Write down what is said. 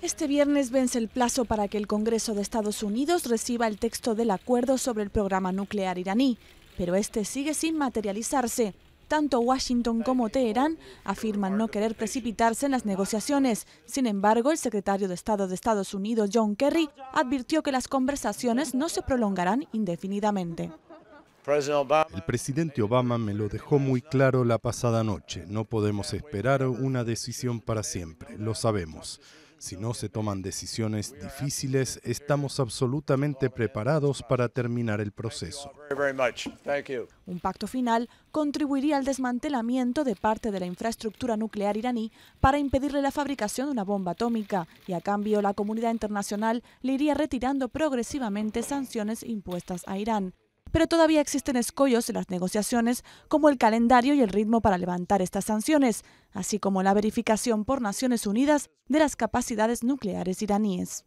Este viernes vence el plazo para que el Congreso de Estados Unidos reciba el texto del acuerdo sobre el programa nuclear iraní, pero este sigue sin materializarse. Tanto Washington como Teherán afirman no querer precipitarse en las negociaciones. Sin embargo, el secretario de Estado de Estados Unidos, John Kerry, advirtió que las conversaciones no se prolongarán indefinidamente. El presidente Obama me lo dejó muy claro la pasada noche. No podemos esperar una decisión para siempre, lo sabemos. Si no se toman decisiones difíciles, estamos absolutamente preparados para terminar el proceso. Un pacto final contribuiría al desmantelamiento de parte de la infraestructura nuclear iraní para impedirle la fabricación de una bomba atómica y a cambio la comunidad internacional le iría retirando progresivamente sanciones impuestas a Irán pero todavía existen escollos en las negociaciones como el calendario y el ritmo para levantar estas sanciones, así como la verificación por Naciones Unidas de las capacidades nucleares iraníes.